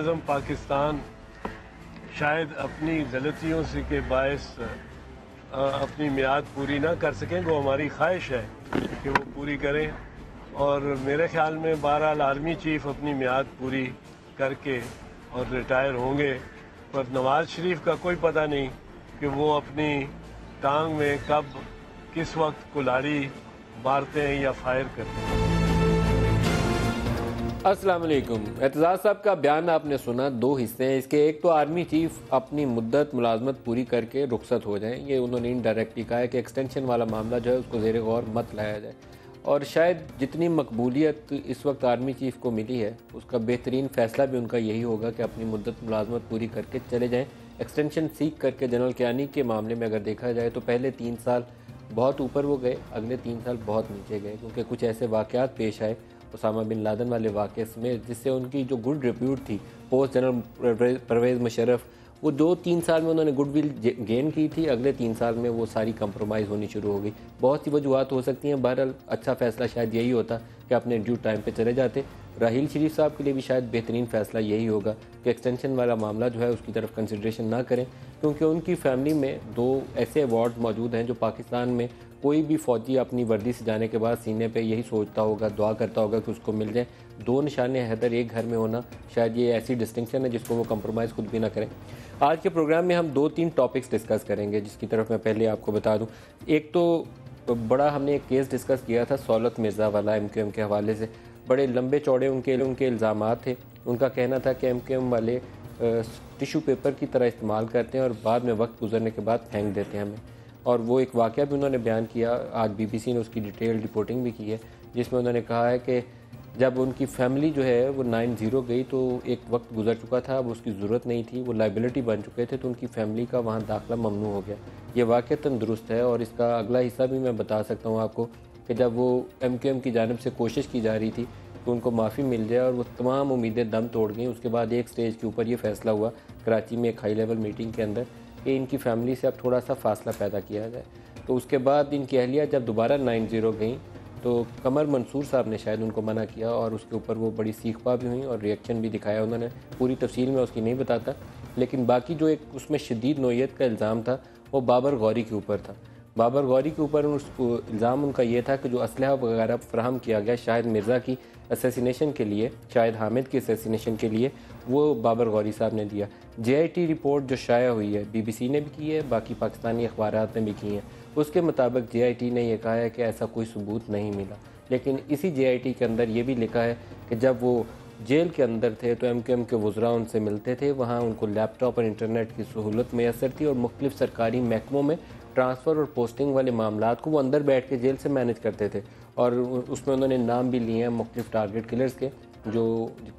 आज़म पाकिस्तान शायद अपनी गलतियों से के बायस अपनी मियाद पूरी ना कर सकें वो हमारी ख्वाहिश है कि वो पूरी करें और मेरे ख्याल में बहरहाल आर्मी चीफ अपनी मियाद पूरी करके और रिटायर होंगे पर नवाज शरीफ का कोई पता नहीं कि वो अपनी टांग में कब किस वक्त कुलाड़ी मारते हैं या फायर करते हैं अस्सलाम एतजाज साहब का बयान आपने सुना दो हिस्से हैं इसके एक तो आर्मी चीफ अपनी मुद्दत मुलाजमत पूरी करके रुखसत हो जाए ये उन्होंने इनडायरेक्टली कहा है कि एक्सटेंशन वाला मामला जो है उसको जेर गौर मत लाया जाए और शायद जितनी मकबूलियत इस वक्त आर्मी चीफ को मिली है उसका बेहतरीन फैसला भी उनका यही होगा कि अपनी मुद्दत मुलाजमत पूरी करके चले जाएँ एक्सटेंशन सीख करके जनरल कियानी के मामले में अगर देखा जाए तो पहले तीन साल बहुत ऊपर वो गए अगले तीन साल बहुत नीचे गए क्योंकि कुछ ऐसे वाक़ात पेश आए उसामा बिन लादन वाले वाक़े में जिससे उनकी जो गुड रिप्यूट थी पोस्ट जनरल परवेज़ मुशरफ वो दो तीन साल में उन्होंने गुड विल गेन की थी अगले तीन साल में वो सारी कंप्रोमाइज़ होनी शुरू हो गई बहुत सी वजूहत हो सकती हैं बहरहाल अच्छा फैसला शायद यही होता कि अपने ड्यू टाइम पर चले जाते राहील शरीफ साहब के लिए भी शायद बेहतरीन फैसला यही होगा कि एक्सटेंशन वाला मामला जो है उसकी तरफ कंसिड्रेशन ना करें क्योंकि उनकी फैमिली में दो ऐसे अवार्ड मौजूद हैं जो पाकिस्तान में कोई भी फौजी अपनी वर्दी से जाने के बाद सीने पे यही सोचता होगा दुआ करता होगा कि उसको मिल जाए दो निशान हैदर एक घर में होना शायद ये ऐसी डिस्टिंक्शन है जिसको वो कंप्रोमाइज़ खुद भी ना करें आज के प्रोग्राम में हम दो तीन टॉपिक्स डिस्कस करेंगे जिसकी तरफ मैं पहले आपको बता दूँ एक तो बड़ा हमने एक केस डिस्कस किया था सौलत मिर्ज़ा वाला एम के हवाले से बड़े लंबे चौड़े उनके उनके इल्ज़ाम थे उनका कहना था कि एम के एम वाले टिशू पेपर की तरह इस्तेमाल करते हैं और बाद में वक्त गुजरने के बाद फेंक देते हैं हमें और वो एक वाक़ भी उन्होंने बयान किया आज बीबीसी ने उसकी डिटेल रिपोर्टिंग भी की है जिसमें उन्होंने कहा है कि जब उनकी फैमिली जो है वो नाइन ज़ीरो गई तो एक वक्त गुजर चुका था अब उसकी ज़रूरत नहीं थी वो लाइबिलिटी बन चुके थे तो उनकी फैमिली का वहाँ दाखिला ममनू हो गया ये वाक़ तंदुरुस्त है और इसका अगला हिस्सा भी मैं बता सकता हूँ आपको कि जब वो एम क्यू एम की जानब से कोशिश की जा रही थी कि उनको माफ़ी मिल जाए और वो तमाम उम्मीदें दम तोड़ गई उसके बाद एक स्टेज के ऊपर ये फैसला हुआ कराची में एक हाई लेवल मीटिंग के अंदर कि इनकी फैमिली से अब थोड़ा सा फासला पैदा किया जाए तो उसके बाद इनकी अहलिया जब दोबारा नाइन ज़ीरो गई तो कमर मंसूर साहब ने शायद उनको मना किया और उसके ऊपर वो बड़ी सीखपा भी हुई और रिएक्शन भी दिखाया उन्होंने पूरी तफसील में उसकी नहीं बताता लेकिन बाकी जो एक उसमें शदीद नोयत का इल्ज़ाम था वो बाबर गौरी के ऊपर था बाबर गौरी के ऊपर इल्ज़ाम उनका यह था कि जो असलह वगैरह फ्राहम किया गया शाहिद मिर्ज़ा की असेसिनेशन के लिए शाहिद हामिद की असेसिनेशन के लिए वो बाबर गौरी साहब ने दिया जे रिपोर्ट जो शाया हुई है बीबीसी ने भी की है बाकी पाकिस्तानी अखबार ने भी की हैं उसके मुताबिक जे ने यह कहा है कि ऐसा कोई सबूत नहीं मिला लेकिन इसी जे के अंदर ये भी लिखा है कि जब वो जेल के अंदर थे तो एम के एम के वज्रा उनसे मिलते थे वहाँ उनको लैपटॉप और इंटरनेट की सहूलत मैसर थी और मुख्तफ सरकारी महकमों में ट्रांसफ़र और पोस्टिंग वाले मामला को वो अंदर बैठ के जेल से मैनेज करते थे और उसमें उन्होंने नाम भी लिए हैं मुख्तु टारगेट किलर्स के जो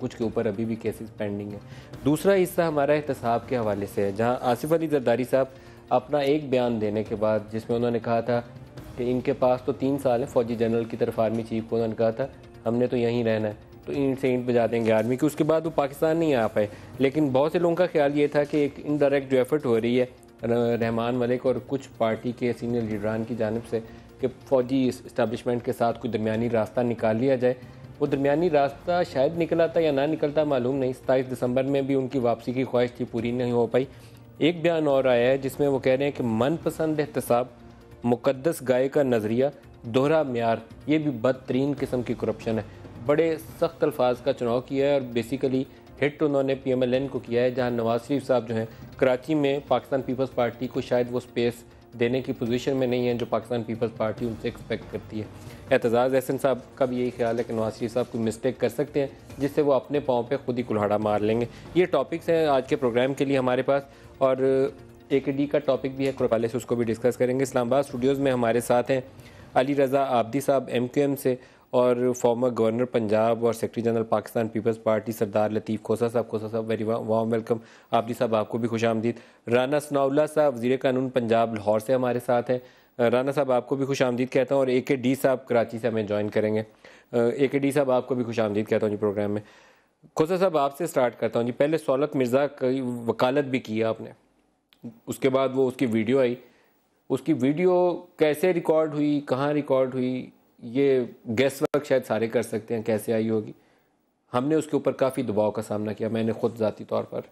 कुछ के ऊपर अभी भी केसेस पेंडिंग है दूसरा हिस्सा हमारा एहतसाब के हवाले से है जहाँ आसिफ अली जरदारी साहब अपना एक बयान देने के बाद जिसमें उन्होंने कहा था कि इनके पास तो तीन साल है फौजी जनरल की तरफ आर्मी चीफ को उन्होंने कहा था हमने तो यहीं रहना है तो इन से इंट बजा देंगे आर्मी की उसके बाद वो पाकिस्तान नहीं आ पाए लेकिन बहुत से लोगों का ख्याल ये था कि एक इनडायरेक्ट जो एफर्ट हो रही है रहमान मलिक और कुछ पार्टी के सीनियर लीडरान की जानब से कि फ़ौजी इस्टबलिशमेंट के साथ कोई दरमिया रास्ता निकाल लिया जाए वो दरमिया रास्ता शायद निकला था या ना निकलता मालूम नहीं सताईस दिसंबर में भी उनकी वापसी की ख्वाहिश थी पूरी नहीं हो पाई एक बयान और आया है जिसमें वो कह रहे हैं कि मनपसंद एहतसाब मुकदस गाय का नज़रिया दोहरा मैार ये भी बदतरीन किस्म की करप्शन है बड़े सख्त अल्फाज का चुनाव किया है और बेसिकली हिट उन्होंने पीएमएलएन को किया है जहां नवाज शरीफ साहब जो हैं कराची में पाकिस्तान पीपल्स पार्टी को शायद वो स्पेस देने की पोजीशन में नहीं है जो पाकिस्तान पीपल्स पार्टी उनसे एक्सपेक्ट करती है एतजाज़ एहसन साहब का भी यही ख्याल है कि नवाज शरीफ साहब कोई मिस्टेक कर सकते हैं जिससे वो अपने पाँव पर खुद ही कुल्हाड़ा मार लेंगे ये टॉपिक्स हैं आज के प्रोग्राम के लिए हमारे पास और ए के डी का टॉपिक भी है कुरपाले से उसको भी डिस्कस करेंगे इस्लामाबाद स्टूडियोज़ में हमारे साथ हैं अली रज़ा आबदी साहब एम क्यू एम से और फॉर्मर गवर्नर पंजाब और सेक्रेटरी जनरल पाकिस्तान पीपल्स पार्टी सरदार लतीफ़ खोसा साहब खोसा साहब वेरी वाम वेलकम जी साहब आपको भी खुश आमदीद राना सनाउल्ला साहब वजी कानून पंजाब लाहौर से हमारे साथ हैं राना साहब आपको भी खुश आमदीद कहता हूँ और ए के डी साहब कराची से हमें ज्वाइन करेंगे ए के डी साहब आपको भी खुश आमदीद कहता हूँ जी प्रोग्राम में खोसा साहब आपसे स्टार्ट करता हूँ जी पहले सौलत मिर्ज़ा की वकालत भी की आपने उसके बाद वो उसकी वीडियो आई उसकी वीडियो कैसे रिकॉर्ड हुई कहाँ रिकॉर्ड हुई ये गैस वर्क शायद सारे कर सकते हैं कैसे आई होगी हमने उसके ऊपर काफ़ी दबाव का सामना किया मैंने खुद ज़ाती तौर पर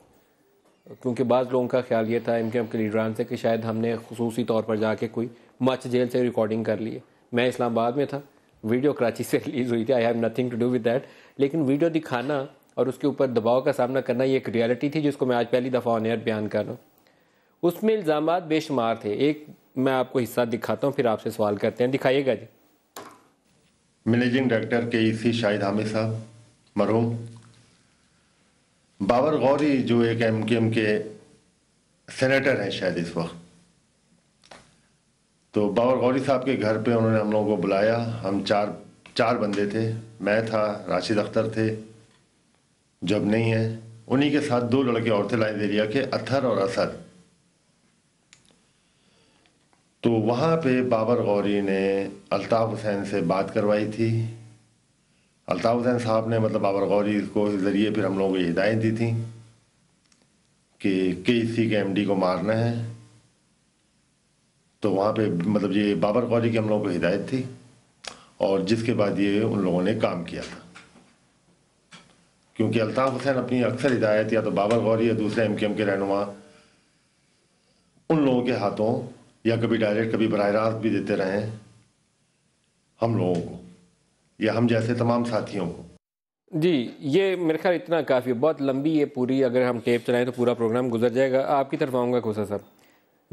क्योंकि बाज़ लोगों का ख्याल ये था एम के एम के लीडरान से कि शायद हमने खसूसी तौर पर जाके कोई मच जेल से रिकॉर्डिंग कर ली है मैं इस्लामाबाद में था वीडियो कराची से रिलीज़ हुई थी I have nothing to do with that लेकिन वीडियो दिखाना और उसके ऊपर दबाव का सामना करना ये एक रियलिटी थी जिसको मैं आज पहली दफ़ा ऑन एयर बयान कर रहा हूँ उसमें इल्ज़ाम बेशुमार थे एक मैं आपको हिस्सा दिखाता हूँ फिर आपसे सवाल करते हैं दिखाइएगा जी मैनेजिंग डायरेक्टर के ई सी शाहिद हामिद साहब मरहूम बाबर गौरी जो एक एम के एम के सेनेटर हैं शायद इस वक्त तो बाबर गौरी साहब के घर पे उन्होंने हम लोगों को बुलाया हम चार चार बंदे थे मैं था राशिद अख्तर थे जब नहीं है उन्हीं के साथ दो लड़के और थे लाइब्रेरिया के अथर और असद तो वहाँ पे बाबर गौरी ने अल्ताफ़ हुसैन से बात करवाई थी अल्ताफ़ हुसैन साहब ने मतलब बाबर गौरी को ज़रिए फिर हम लोगों को हिदायत दी थी कि के सी के डी को मारना है तो वहाँ पे मतलब ये बाबर गौरी की हम लोगों को हिदायत थी और जिसके बाद ये उन लोगों ने काम किया था क्योंकि अल्ताफ़ हुसैन अपनी अक्सर हिदायत या तो बाबर गौरी या दूसरे एम के एम के रहनुमा उन लोगों के हाथों या कभी डायरेक्ट कभी बर रास्त भी देते रहे हैं हम लोगों को या हम जैसे तमाम साथियों को जी ये मेरे ख्याल इतना काफ़ी है बहुत लंबी ये पूरी अगर हम टेप चलाएं तो पूरा प्रोग्राम गुजर जाएगा आपकी तरफ आऊँगा खोसा साहब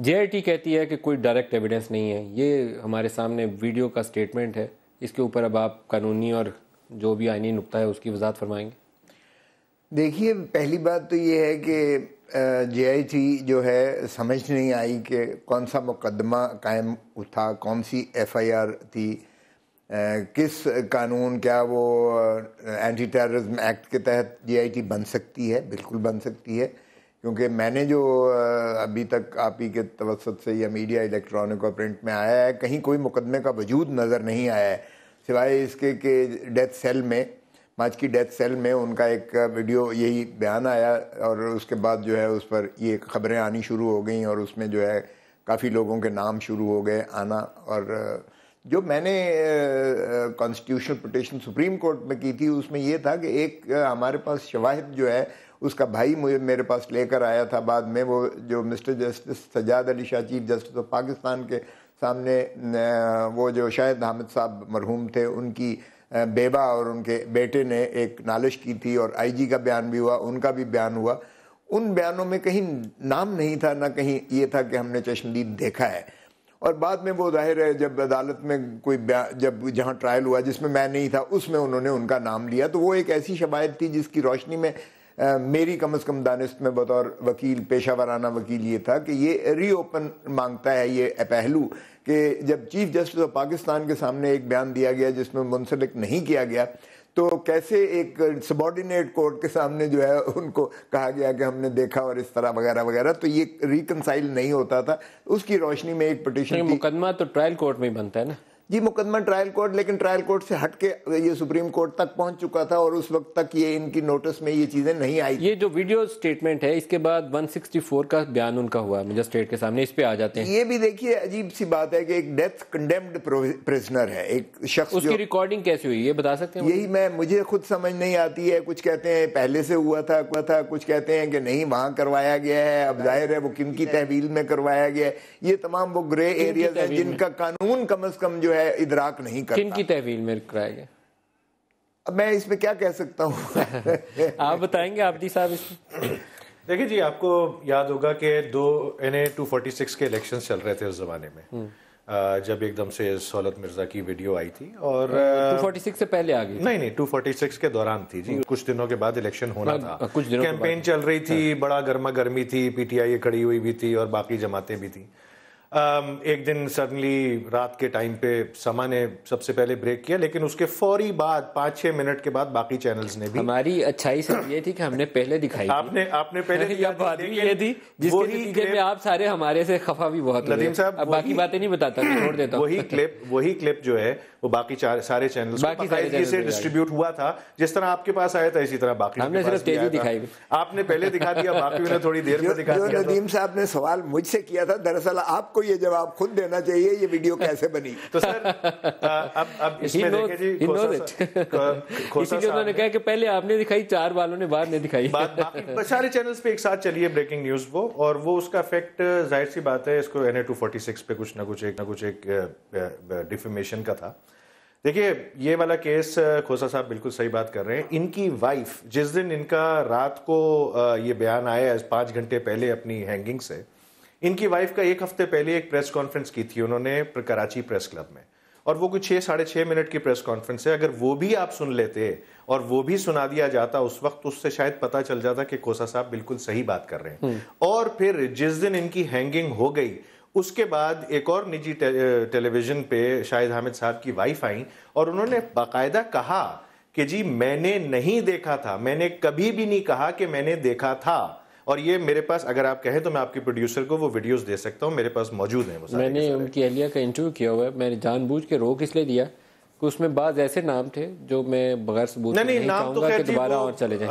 जे कहती है कि कोई डायरेक्ट एविडेंस नहीं है ये हमारे सामने वीडियो का स्टेटमेंट है इसके ऊपर अब आप कानूनी और जो भी आइनी नुकता है उसकी वजात फरमाएंगे देखिए पहली बात तो ये है कि टी जो है समझ नहीं आई कि कौन सा मुकदमा कायम था कौन सी एफआईआर थी किस कानून क्या वो एंटी टेररिज्म एक्ट के तहत जीआईटी बन सकती है बिल्कुल बन सकती है क्योंकि मैंने जो अभी तक आप ही के तवसत से या मीडिया इलेक्ट्रॉनिक और प्रिंट में आया है कहीं कोई मुकदमे का वजूद नज़र नहीं आया है सिवाय इसके कि डेथ सेल में पाँच की डेथ सेल में उनका एक वीडियो यही बयान आया और उसके बाद जो है उस पर ये खबरें आनी शुरू हो गई और उसमें जो है काफ़ी लोगों के नाम शुरू हो गए आना और जो मैंने कॉन्स्टिट्यूशनल पटिशन सुप्रीम कोर्ट में की थी उसमें यह था कि एक हमारे पास शवाहद जो है उसका भाई मुझे मेरे पास लेकर आया था बाद में वो जो mister justice Sajjad Ali Shah chief justice of Pakistan के सामने वो जो शाहिद अहमद साहब मरहूम थे उनकी बेबा और उनके बेटे ने एक नालिश की थी और आईजी का बयान भी हुआ उनका भी बयान हुआ उन बयानों में कहीं नाम नहीं था ना कहीं ये था कि हमने चश्मदीद देखा है और बाद में वो जाहिर है जब अदालत में कोई जब जहाँ ट्रायल हुआ जिसमें मैं नहीं था उसमें उन्होंने उनका नाम लिया तो वो एक ऐसी शबायत थी जिसकी रोशनी में आ, मेरी कम अज़ कम दानिश में बतौर वकील पेशा वराना वकील ये था कि ये रीओपन मांगता है ये पहलू कि जब चीफ जस्टिस ऑफ पाकिस्तान के सामने एक बयान दिया गया जिसमें मुंसलिक नहीं किया गया तो कैसे एक सबॉर्डिनेट कोर्ट के सामने जो है उनको कहा गया कि हमने देखा और इस तरह वगैरह वगैरह तो ये रिकनसाइल नहीं होता था उसकी रोशनी में एक पटिशन मुकदमा तो ट्रायल कोर्ट में बनता है ना जी मुकदमा ट्रायल कोर्ट लेकिन ट्रायल कोर्ट से हट के ये सुप्रीम कोर्ट तक पहुंच चुका था और उस वक्त तक ये इनकी नोटिस में ये चीजें नहीं आई ये जो वीडियो स्टेटमेंट है इसके बाद 164 का बयान उनका हुआ मजिस्ट्रेट के सामने इस पे आ जाते हैं ये भी देखिए अजीब सी बात है कि एक डेथ कंडेम्ड प्रिजनर है एक शख्स उसकी रिकॉर्डिंग कैसे हुई ये बता सकते हैं यही मैं मुझे खुद समझ नहीं आती है कुछ कहते हैं पहले से हुआ था हुआ था कुछ कहते हैं कि नहीं वहां करवाया गया है अब जाहिर है वो किन की तहवील में करवाया गया है ये तमाम वो ग्रे एरियाज है जिनका कानून कम अज कम जो है है इदराक नहीं करता किन की तहवील में कराएगा अब मैं इसमें क्या कह सकता हूँ आप बताएंगे आप जी साहब इसमें देखिए जी आपको याद होगा कि दो N A two forty six के इलेक्शन चल रहे थे उस ज़माने में हम्म। जब एकदम से सौलत मिर्ज़ा की वीडियो आई थी और हम्म, टू फोर्टी से पहले आ गई नहीं नहीं 246 के दौरान थी जी हम्म। कुछ दिनों के बाद इलेक्शन होना हाँ, था हाँ, कुछ दिनों कैंपेन चल रही थी हाँ। बड़ा गर्मा गर्मी थी पीटीआई खड़ी हुई भी थी और बाकी जमातें भी थी Um, एक दिन सडनली रात के टाइम पे समा ने सबसे पहले ब्रेक किया लेकिन उसके फौरी बाद पांच छह मिनट के बाद बाकी चैनल्स ने भी हमारी अच्छाई सब ये थी कि हमने पहले दिखाई आपने आपने पहले दिखा बात भी ये थी जिसके नतीजे में आप सारे हमारे से खफा भी बहुत नदीम साहब बाकी बातें नहीं बताता छोड़ देता वही क्लिप वही क्लिप जो है वो बाकी सारे चैनल बाकी से डिस्ट्रीब्यूट हुआ था जिस तरह आपके पास आया था इसी तरह बाकी हमने सिर्फ तेजी दिखाई आपने पहले दिखा दिया बाकी थोड़ी देर में दिखा दिया नदीम साहब ने सवाल मुझसे किया था दरअसल आप आपको ये जवाब खुद देना चाहिए ये वीडियो कैसे बनी तो सर अब अब इसमें देखें इसी इसीलिए उन्होंने कहा कि पहले आपने दिखाई चार वालों ने बाद में दिखाई सारे चैनल्स पे एक साथ चलिए ब्रेकिंग न्यूज वो और वो उसका इफेक्ट जाहिर सी बात है इसको N A two forty six पे कुछ ना कुछ एक ना कुछ एक डिफेमेशन का था देखिए ये वाला केस खोसा साहब बिल्कुल सही बात कर रहे हैं इनकी वाइफ जिस दिन इनका रात को ये बयान आया पाँच घंटे पहले अपनी हैंगिंग से इनकी वाइफ का एक हफ्ते पहले एक प्रेस कॉन्फ्रेंस की थी उन्होंने कराची प्रेस क्लब में और वो कुछ छः साढ़े छः मिनट की प्रेस कॉन्फ्रेंस है अगर वो भी आप सुन लेते और वो भी सुना दिया जाता उस वक्त तो उससे शायद पता चल जाता कि कोसा साहब बिल्कुल सही बात कर रहे हैं हम्म। और फिर जिस दिन इनकी हैंगिंग हो गई उसके बाद एक और निजी टे, टेलीविजन पे शाहिद हामिद साहब की वाइफ आई और उन्होंने बाकायदा कहा कि जी मैंने नहीं देखा था मैंने कभी भी नहीं कहा कि मैंने देखा था और ये मेरे पास अगर आप कहें तो मैं आपके प्रोड्यूसर को वो वीडियोस दे सकता हूँ मेरे पास मौजूद हैं मैंने उनकी अहलिया का इंटरव्यू किया हुआ है मैंने जानबूझ के रोक इसलिए दिया कि उसमें बाज ऐसे नाम थे जो मैं बगैर सबूत नहीं, नहीं नाम तो कि दोबारा और चले जाएं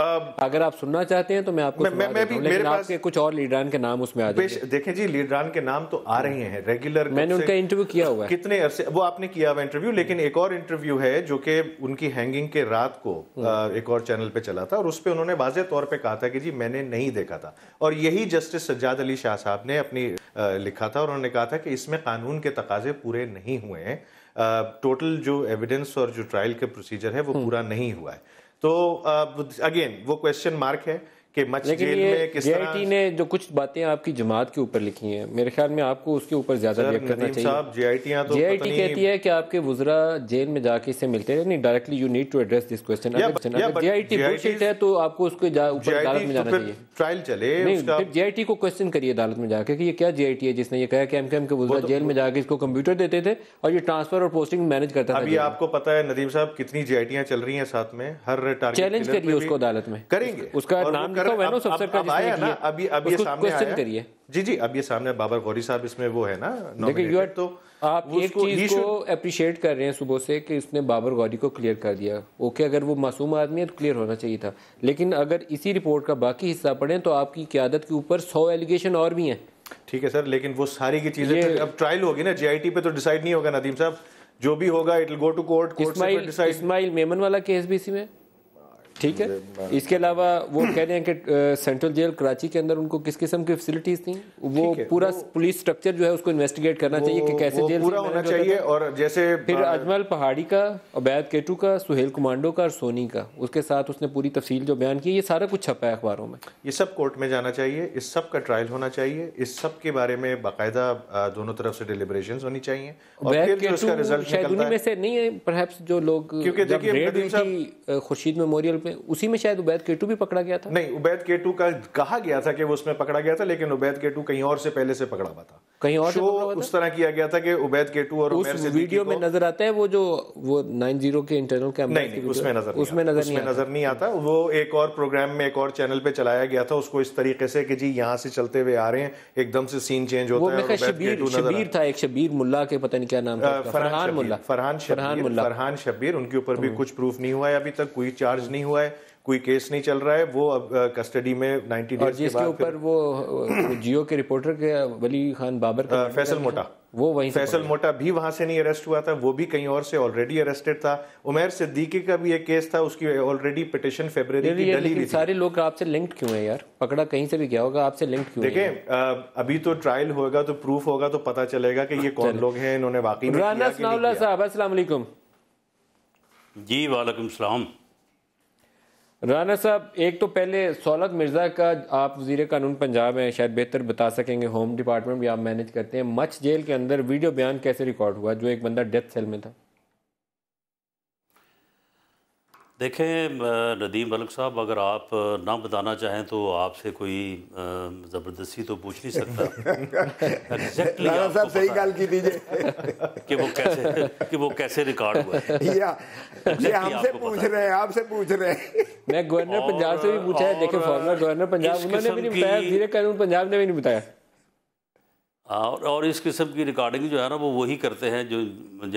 अगर आप सुनना चाहते हैं तो मैं आपको मैं, मैं, मैं भी मेरे पास आपके कुछ और लीडरान के नाम उसमें आ जाएंगे देखें जी लीडरान के नाम तो आ रहे हैं रेगुलर मैंने उनका इंटरव्यू किया हुआ है कितने अरसे वो आपने किया हुआ इंटरव्यू लेकिन एक और इंटरव्यू है जो कि उनकी हैंगिंग के रात को हम्म। एक और चैनल पे चला था और उस पर उन्होंने वाजे तौर पर कहा था कि जी मैंने नहीं देखा था और यही जस्टिस सज्जाद अली शाह साहब ने अपनी लिखा था और उन्होंने कहा था कि इसमें कानून के तकाजे पूरे नहीं हुए हैं टोटल जो एविडेंस और जो ट्रायल का प्रोसीजर है वो हम्म। पूरा नहीं हुआ है तो अगेन वो क्वेश्चन मार्क है कि मच लेकिन जेल में किस तरह ने जो कुछ बातें आपकी जमात के ऊपर लिखी हैं मेरे ख्याल में आपको उसके ऊपर ज्यादा रिएक्ट करना चाहिए साहब जेआईटी तो जेआईटी कहती है कि आपके वुजरा जेल में जाके इससे मिलते हैं नहीं directly you need to address this question अगर जेआईटी बुलशिट है तो आपको उसके ऊपर अदालत में तो जाना चाहिए ट्रायल चले नहीं फिर जेआईटी को क्वेश्चन करिए अदालत में जाके कि ये क्या जेआईटी है जिसने ये कहा कि एमकेएम के वजरा तो जेल में जाके इसको कंप्यूटर देते थे और ये ट्रांसफर और पोस्टिंग मैनेज करता था अभी आपको पता है नदीम साहब कितनी जेआईटियां चल रही हैं साथ में हर टारगेट चैलेंज करिए उसको अदालत में करेंगे उसका नाम अगर सामने आया गौरी साहब इसमें वो है ना देखिए यू आर तो आप एक चीज को अप्रिशिएट कर रहे हैं सुबह से कि इसने बाबर गौरी को क्लियर कर दिया ओके अगर वो मासूम आदमी है तो क्लियर होना चाहिए था लेकिन अगर इसी रिपोर्ट का बाकी हिस्सा पढ़ें तो आपकी क्यादत के ऊपर सौ एलिगेशन और भी हैं ठीक है सर लेकिन वो सारी की चीजें अब ट्रायल होगी ना जीआईटी पे तो डिसाइड नहीं होगा नदीम साहब जो भी होगा it will go to court court से डिसाइड इस्माइल मेमन वाला केस भी इसी में ठीक है इसके अलावा वो कह रहे हैं कि सेंट्रल जेल कराची के अंदर उनको किस किस्म की फैसिलिटीज थी वो पूरा पुलिस स्ट्रक्चर जो है उसको इन्वेस्टिगेट करना चाहिए कि कैसे जेल पूरा होना चाहिए और जैसे फिर अजमल पहाड़ी का अबैद केटू का सुहेल कुमांडो का और सोनी का उसके साथ उसने पूरी तफसील जो बयान की ये सारा कुछ छपा है अखबारों में ये सब कोर्ट में जाना चाहिए इस सब का ट्रायल होना चाहिए इस सब के बारे में बाकायदा दोनों तरफ से डिलिब्रेशन होनी चाहिए और फिर उसका रिजल्ट में से नहीं है जो लोग क्योंकि देखिए खुर्शीद मेमोरियल में उसी में शायद उबैद केटू भी पकड़ा गया था नहीं उबैद केटू का कहा गया था कि वो उसमें पकड़ा गया था लेकिन उबैद केटू कहीं और से पहले से पकड़ा हुआ था कहीं और शो उस तरह किया गया था कि उबैद केटू और उस वीडियो में नजर आता है वो जो वो नाइन जीरो के इंटरनल कैमरा उसमें नजर उसमें नजर नहीं नजर नहीं आता वो एक और प्रोग्राम में एक और चैनल पे चलाया गया था उसको इस तरीके से कि जी यहाँ से चलते हुए आ रहे हैं एकदम से सीन चेंज होता है शबीर शबीर था एक मुल्ला के पता नहीं क्या नाम था फरहान मुल्ला फरहान फरहान मुल्ला फरहान शबीर उनके ऊपर भी हम्म। कुछ प्रूफ नहीं हुआ है अभी तक कोई चार्ज नहीं हुआ हुआ है कोई केस नहीं चल रहा है वो अब कस्टडी में नाइनटी डेज जिसके ऊपर वो जियो के रिपोर्टर के वली खान बाबर का फैसल मोटा वो वहीं फैसल मोटा भी वहां से नहीं अरेस्ट हुआ था वो भी कहीं और से ऑलरेडी अरेस्टेड था उमेर सिद्दीकी का भी एक केस था उसकी ऑलरेडी पिटिशन फेबर सारे लोग आपसे लिंक क्यों है यार पकड़ा कहीं से भी गया होगा आपसे लिंक क्यों देखे अभी तो ट्रायल होगा तो प्रूफ होगा तो पता चलेगा कि ये कौन लोग हैं इन्होंने वाकई जी वालेकुम सलाम राना साहब एक तो पहले सौलत मिर्ज़ा का आप वजीर कानून पंजाब हैं शायद बेहतर बता सकेंगे होम डिपार्टमेंट भी आप मैनेज करते हैं मच जेल के अंदर वीडियो बयान कैसे रिकॉर्ड हुआ जो एक बंदा डेथ सेल में था देखें नदीम मलिक साहब अगर आप ना बताना चाहें तो आपसे कोई ज़बरदस्ती तो पूछ नहीं सकता एग्जैक्टली साहब सही गल की दीजिए कि वो कैसे कि वो कैसे रिकॉर्ड हुआ है या हमसे पूछ रहे हैं आपसे पूछ रहे हैं मैं गवर्नर पंजाब से भी पूछा है देखें फॉर्मर गवर्नर पंजाब उन्होंने भी नहीं बताया धीरे कानून पंजाब ने भी नहीं बताया हाँ, और और इस किस्म की रिकॉर्डिंग जो है ना वो वही करते हैं जो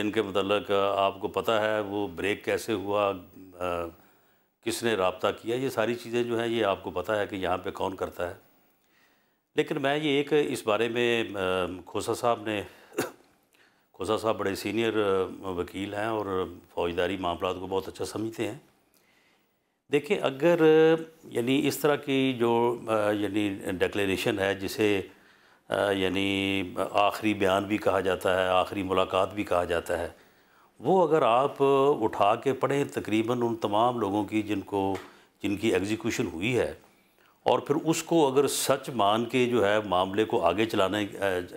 जिनके मतलब आपको पता है वो ब्रेक कैसे हुआ किसने रबता किया ये सारी चीज़ें जो हैं ये आपको पता है कि यहाँ पे कौन करता है लेकिन मैं ये एक इस बारे में खोसा साहब ने खोसा साहब बड़े सीनियर वकील हैं और फौजदारी मामला को बहुत अच्छा समझते हैं देखिए अगर यानी इस तरह की जो यानी डेक्लेशन है जिसे यानी आखिरी बयान भी कहा जाता है आखिरी मुलाकात भी कहा जाता है वो अगर आप उठा के पढ़ें तकरीबन उन तमाम लोगों की जिनको जिनकी एग्जीक्यूशन हुई है और फिर उसको अगर सच मान के जो है मामले को आगे चलाने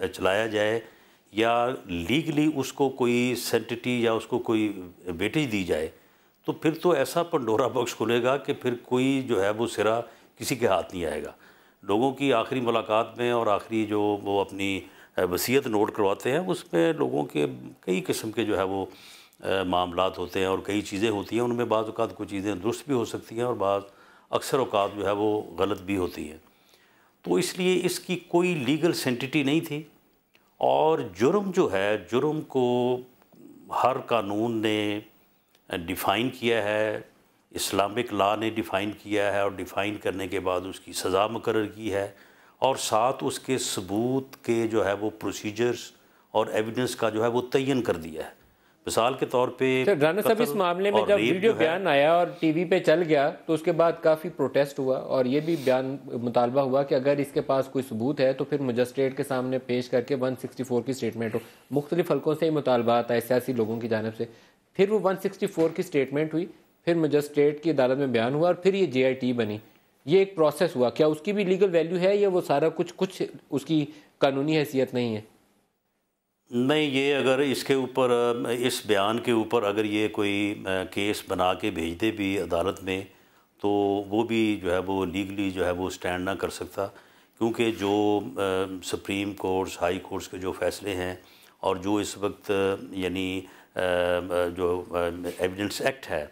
चलाया जाए या लीगली उसको कोई सेंटिटी या उसको कोई वेटेज दी जाए तो फिर तो ऐसा पंडोरा बॉक्स खुलेगा कि फिर कोई जो है वो सिरा किसी के हाथ नहीं आएगा लोगों की आखिरी मुलाकात में और आखिरी जो वो अपनी वसीयत नोट करवाते हैं उसमें लोगों के कई किस्म के जो है वो मामला होते हैं और कई चीज़ें होती हैं उनमें बाज़ अवत कुछ चीज़ें दुरुस्त भी हो सकती हैं और बाद अक्सर अवत जो है वो गलत भी होती हैं तो इसलिए इसकी कोई लीगल सेंटिटी नहीं थी और जुर्म जो है जुर्म को हर कानून ने डिफ़ाइन किया है इस्लामिक लॉ ने डिफ़ाइन किया है और डिफ़ाइन करने के बाद उसकी सज़ा मुकर की है और साथ उसके सबूत के जो है वो प्रोसीजर्स और एविडेंस का जो है वो तयन कर दिया है मिसाल के तौर पे अच्छा, राना साहब इस मामले में जब वीडियो बयान आया और टीवी पे चल गया तो उसके बाद काफ़ी प्रोटेस्ट हुआ और ये भी बयान मुतालबा हुआ कि अगर इसके पास कोई सबूत है तो फिर मजस्ट्रेट के सामने पेश करके 164 की स्टेटमेंट हो मुख्तलिफ हलकों से ही मुतालबात आए सियासी लोगों की जानब से फिर वो वन की स्टेटमेंट हुई फिर मजस्ट्रेट की अदालत में बयान हुआ और फिर ये जे बनी ये एक प्रोसेस हुआ क्या उसकी भी लीगल वैल्यू है या वो सारा कुछ कुछ उसकी कानूनी हैसियत नहीं है नहीं ये अगर इसके ऊपर इस बयान के ऊपर अगर ये कोई केस बना के भेज दे भी अदालत में तो वो भी जो है वो लीगली जो है वो स्टैंड ना कर सकता क्योंकि जो सुप्रीम कोर्ट्स हाई कोर्ट्स के जो फैसले हैं और जो इस वक्त यानी जो एविडेंस एक्ट है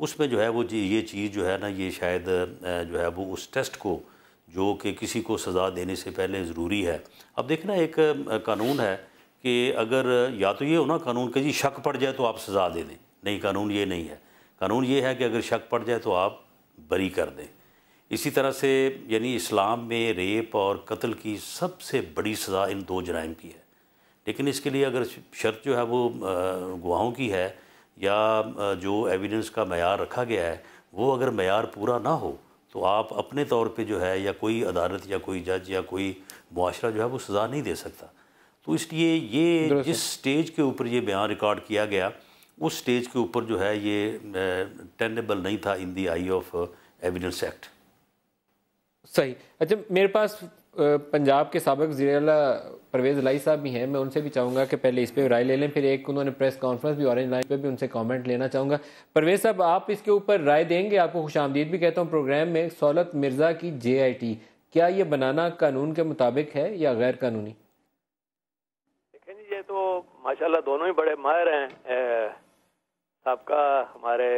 उसमें जो है वो जी ये चीज़ जो है ना ये शायद जो है वो उस टेस्ट को जो कि किसी को सज़ा देने से पहले ज़रूरी है अब देखना एक कानून है कि अगर या तो ये हो ना कानून के जी शक पड़ जाए तो आप सज़ा दे दें नहीं कानून ये नहीं है कानून ये है कि अगर शक पड़ जाए तो आप बरी कर दें इसी तरह से यानी इस्लाम में रेप और कत्ल की सबसे बड़ी सज़ा इन दो जराइम की है लेकिन इसके लिए अगर शर्त जो है वो गुवाहों की है या जो एविडेंस का मैार रखा गया है वो अगर मैार पूरा ना हो तो आप अपने तौर पे जो है या कोई अदालत या कोई जज या कोई मुआरा जो है वो सज़ा नहीं दे सकता तो इसलिए ये जिस स्टेज के ऊपर ये बयान रिकॉर्ड किया गया उस स्टेज के ऊपर जो है ये टेनेबल नहीं था in the eye of evidence act सही अच्छा मेरे पास पंजाब के सबक जीला परवेज लाई साहब भी हैं मैं उनसे भी चाहूँगा कि पहले इस पर राय ले लें फिर एक उन्होंने प्रेस कॉन्फ्रेंस भी ऑरेंज लाइन पर भी उनसे कॉमेंट लेना चाहूँगा परवेज साहब आप इसके ऊपर राय देंगे आपको खुश आमदीद भी कहता हूँ प्रोग्राम में सौलत मिर्ज़ा की जे आई टी क्या ये बनाना कानून के मुताबिक है या गैर कानूनी देखें जी ये तो माशाल्लाह दोनों ही बड़े माहिर हैं सबका हमारे